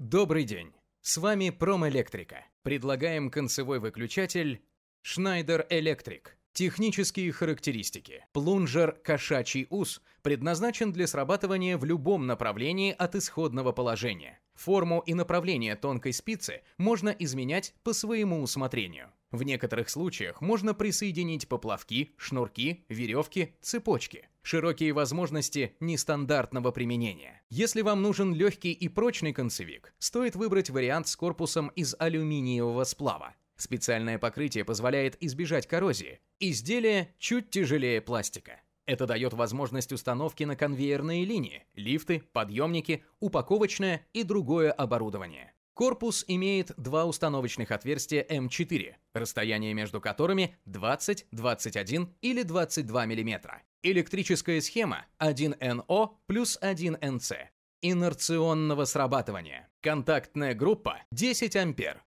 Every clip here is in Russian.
Добрый день! С вами Промэлектрика. Предлагаем концевой выключатель Schneider Electric. Технические характеристики. Плунжер «Кошачий ус» предназначен для срабатывания в любом направлении от исходного положения. Форму и направление тонкой спицы можно изменять по своему усмотрению. В некоторых случаях можно присоединить поплавки, шнурки, веревки, цепочки. Широкие возможности нестандартного применения. Если вам нужен легкий и прочный концевик, стоит выбрать вариант с корпусом из алюминиевого сплава. Специальное покрытие позволяет избежать коррозии. Изделие чуть тяжелее пластика. Это дает возможность установки на конвейерные линии, лифты, подъемники, упаковочное и другое оборудование. Корпус имеет два установочных отверстия М4, расстояние между которыми 20, 21 или 22 мм. Электрическая схема 1НО плюс 1НЦ инерционного срабатывания. Контактная группа 10 ампер.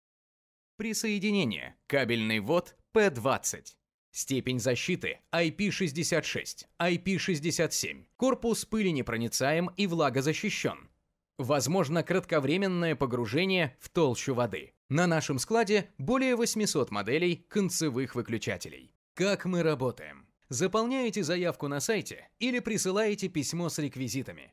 Присоединение. Кабельный ввод P20. Степень защиты IP66, IP67. Корпус пыли непроницаем и влагозащищен. Возможно кратковременное погружение в толщу воды. На нашем складе более 800 моделей концевых выключателей. Как мы работаем? Заполняете заявку на сайте или присылаете письмо с реквизитами.